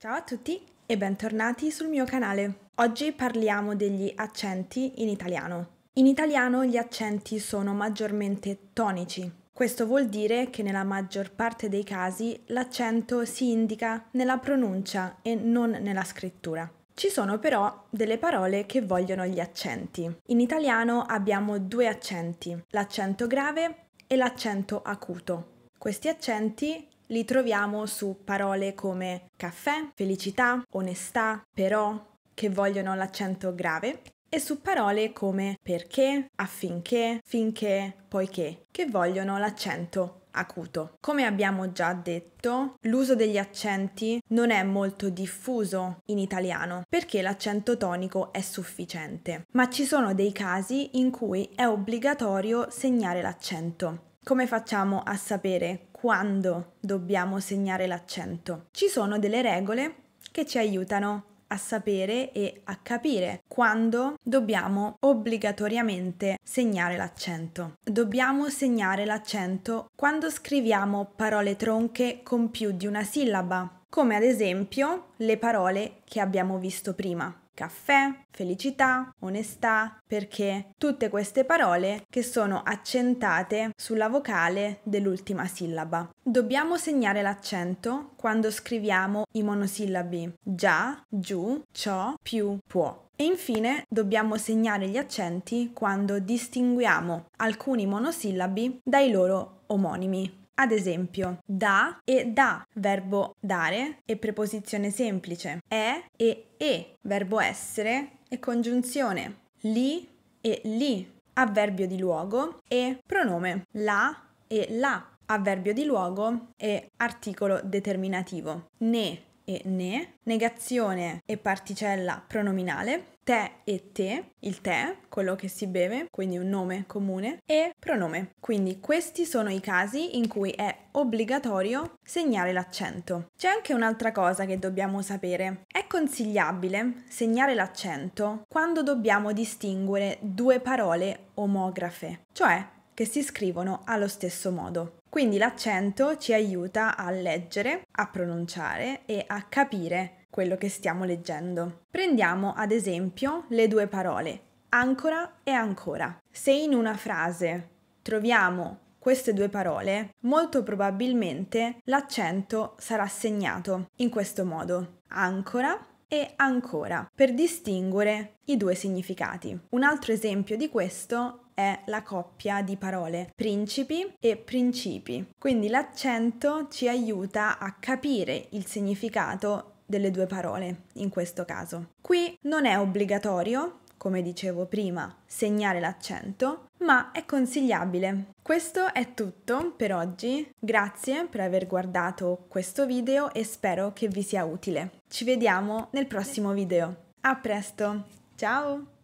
Ciao a tutti e bentornati sul mio canale. Oggi parliamo degli accenti in italiano. In italiano gli accenti sono maggiormente tonici. Questo vuol dire che nella maggior parte dei casi l'accento si indica nella pronuncia e non nella scrittura. Ci sono però delle parole che vogliono gli accenti. In italiano abbiamo due accenti, l'accento grave e l'accento acuto. Questi accenti li troviamo su parole come caffè, felicità, onestà, però, che vogliono l'accento grave, e su parole come perché, affinché, finché, poiché, che vogliono l'accento acuto. Come abbiamo già detto, l'uso degli accenti non è molto diffuso in italiano perché l'accento tonico è sufficiente, ma ci sono dei casi in cui è obbligatorio segnare l'accento. Come facciamo a sapere quando dobbiamo segnare l'accento. Ci sono delle regole che ci aiutano a sapere e a capire quando dobbiamo obbligatoriamente segnare l'accento. Dobbiamo segnare l'accento quando scriviamo parole tronche con più di una sillaba, come ad esempio le parole che abbiamo visto prima caffè, felicità, onestà, perché tutte queste parole che sono accentate sulla vocale dell'ultima sillaba. Dobbiamo segnare l'accento quando scriviamo i monosillabi già, giù, ciò, più, può. E infine dobbiamo segnare gli accenti quando distinguiamo alcuni monosillabi dai loro omonimi. Ad esempio, da e da, verbo dare e preposizione semplice, è e e, verbo essere e congiunzione, Li e li, avverbio di luogo e pronome, la e la, avverbio di luogo e articolo determinativo, ne e ne, negazione e particella pronominale, te e te, il te, quello che si beve, quindi un nome comune, e pronome. Quindi questi sono i casi in cui è obbligatorio segnare l'accento. C'è anche un'altra cosa che dobbiamo sapere. È consigliabile segnare l'accento quando dobbiamo distinguere due parole omografe, cioè che si scrivono allo stesso modo. Quindi l'accento ci aiuta a leggere, a pronunciare e a capire quello che stiamo leggendo. Prendiamo ad esempio le due parole ancora e ancora. Se in una frase troviamo queste due parole, molto probabilmente l'accento sarà segnato in questo modo. Ancora e ancora per distinguere i due significati. Un altro esempio di questo è la coppia di parole principi e principi. Quindi l'accento ci aiuta a capire il significato delle due parole in questo caso. Qui non è obbligatorio, come dicevo prima, segnare l'accento, ma è consigliabile. Questo è tutto per oggi, grazie per aver guardato questo video e spero che vi sia utile. Ci vediamo nel prossimo video. A presto, ciao!